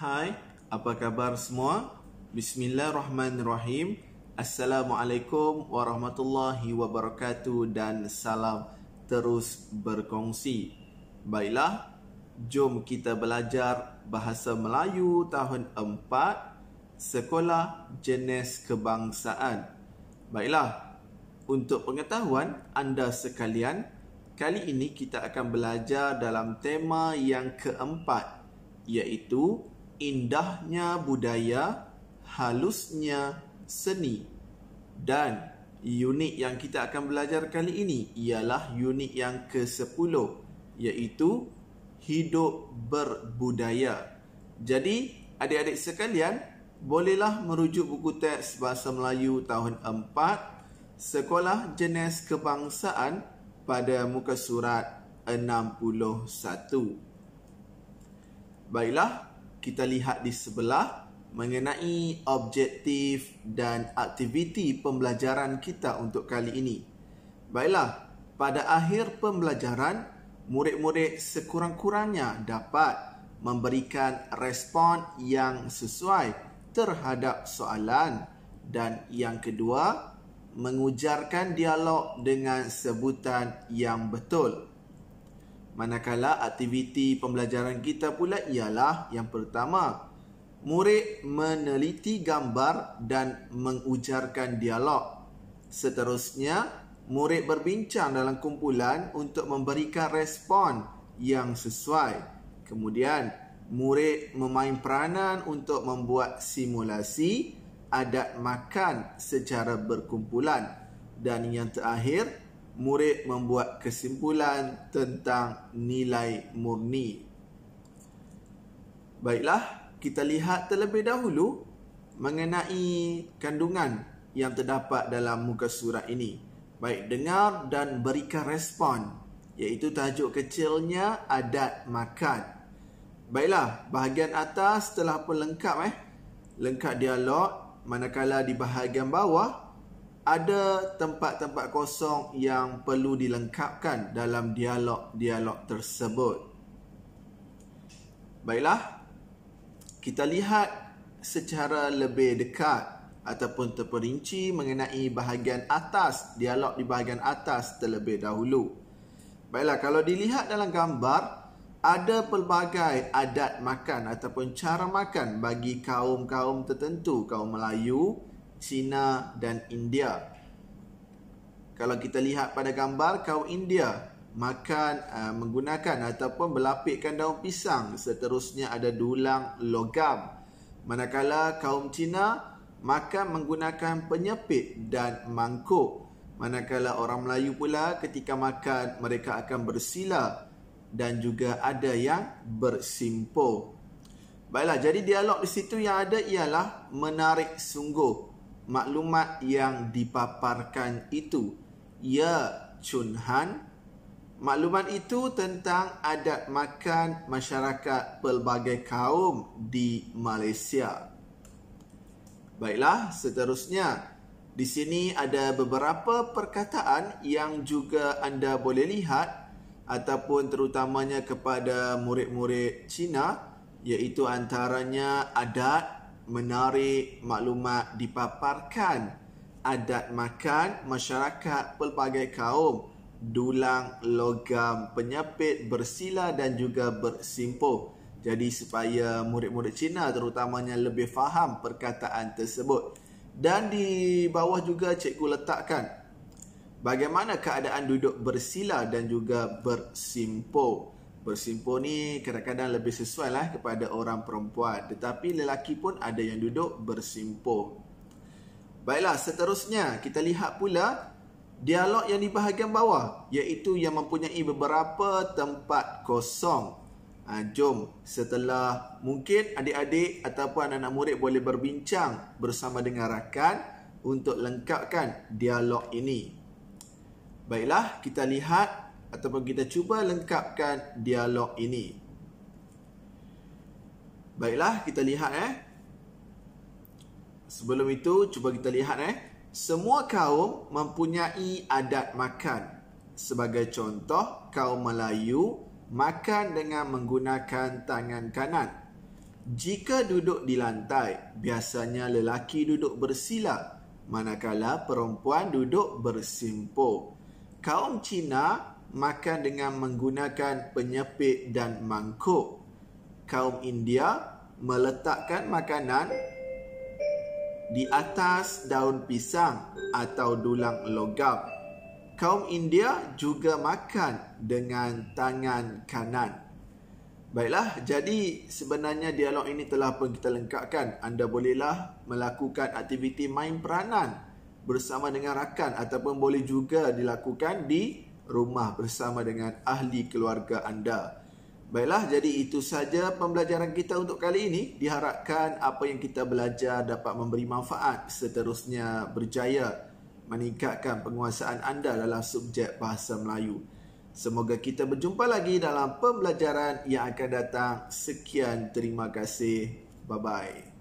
Hai, apa khabar semua? Bismillahirrahmanirrahim. Assalamualaikum warahmatullahi wabarakatuh dan salam terus berkongsi. Baiklah, jom kita belajar Bahasa Melayu tahun 4 Sekolah Jenis Kebangsaan. Baiklah, untuk pengetahuan anda sekalian, kali ini kita akan belajar dalam tema yang keempat iaitu indahnya budaya, halusnya seni. Dan unit yang kita akan belajar kali ini ialah unit yang ke-10 iaitu hidup berbudaya. Jadi, adik-adik sekalian, bolehlah merujuk buku teks Bahasa Melayu tahun 4 Sekolah Jenis Kebangsaan pada muka surat 61. Baiklah, kita lihat di sebelah mengenai objektif dan aktiviti pembelajaran kita untuk kali ini. Baiklah, pada akhir pembelajaran, murid-murid sekurang-kurangnya dapat memberikan respon yang sesuai terhadap soalan dan yang kedua, mengujarkan dialog dengan sebutan yang betul. Manakala aktiviti pembelajaran kita pula ialah yang pertama, murid meneliti gambar dan mengujarkan dialog. Seterusnya, murid berbincang dalam kumpulan untuk memberikan respon yang sesuai. Kemudian, murid memain peranan untuk membuat simulasi adat makan secara berkumpulan. Dan yang terakhir, murid membuat kesimpulan tentang nilai murni. Baiklah, kita lihat terlebih dahulu mengenai kandungan yang terdapat dalam muka surat ini. Baik, dengar dan berikan respon iaitu tajuk kecilnya adat makan. Baiklah, bahagian atas telah pun lengkap eh. Lengkap dialog, manakala di bahagian bawah ada tempat-tempat kosong yang perlu dilengkapkan dalam dialog-dialog tersebut. Baiklah, kita lihat secara lebih dekat ataupun terperinci mengenai bahagian atas, dialog di bahagian atas terlebih dahulu. Baiklah, kalau dilihat dalam gambar, ada pelbagai adat makan ataupun cara makan bagi kaum-kaum tertentu, kaum Melayu, Melayu, China dan India. Kalau kita lihat pada gambar kaum India makan uh, menggunakan ataupun berlapikkan daun pisang seterusnya ada dulang logam. Manakala kaum Cina makan menggunakan penyepit dan mangkuk. Manakala orang Melayu pula ketika makan mereka akan bersila dan juga ada yang bersimpul. Baiklah, jadi dialog di situ yang ada ialah menarik sungguh maklumat yang dipaparkan itu. Ya, Chun Han. Maklumat itu tentang adat makan masyarakat pelbagai kaum di Malaysia. Baiklah, seterusnya. Di sini ada beberapa perkataan yang juga anda boleh lihat ataupun terutamanya kepada murid-murid Cina iaitu antaranya adat menarik maklumat dipaparkan adat makan masyarakat pelbagai kaum dulang logam penyepit bersila dan juga bersimpo. jadi supaya murid-murid Cina terutamanya lebih faham perkataan tersebut dan di bawah juga cikgu letakkan bagaimana keadaan duduk bersila dan juga bersimpo bersimpuh ni kadang-kadang lebih sesuai lah kepada orang perempuan tetapi lelaki pun ada yang duduk bersimpuh baiklah seterusnya kita lihat pula dialog yang di bahagian bawah iaitu yang mempunyai beberapa tempat kosong ha, jom setelah mungkin adik-adik ataupun anak-anak murid boleh berbincang bersama dengan rakan untuk lengkapkan dialog ini baiklah kita lihat ataupun kita cuba lengkapkan dialog ini. Baiklah, kita lihat eh. Sebelum itu, cuba kita lihat eh. Semua kaum mempunyai adat makan. Sebagai contoh, kaum Melayu makan dengan menggunakan tangan kanan. Jika duduk di lantai, biasanya lelaki duduk bersila, manakala perempuan duduk bersimpul. Kaum Cina makan dengan menggunakan penyepit dan mangkuk. Kaum India meletakkan makanan di atas daun pisang atau dulang logam. Kaum India juga makan dengan tangan kanan. Baiklah, jadi sebenarnya dialog ini telah pun kita lengkapkan. Anda bolehlah melakukan aktiviti main peranan bersama dengan rakan ataupun boleh juga dilakukan di rumah bersama dengan ahli keluarga anda. Baiklah, jadi itu saja pembelajaran kita untuk kali ini. Diharapkan apa yang kita belajar dapat memberi manfaat seterusnya berjaya meningkatkan penguasaan anda dalam subjek bahasa Melayu. Semoga kita berjumpa lagi dalam pembelajaran yang akan datang. Sekian, terima kasih. Bye-bye.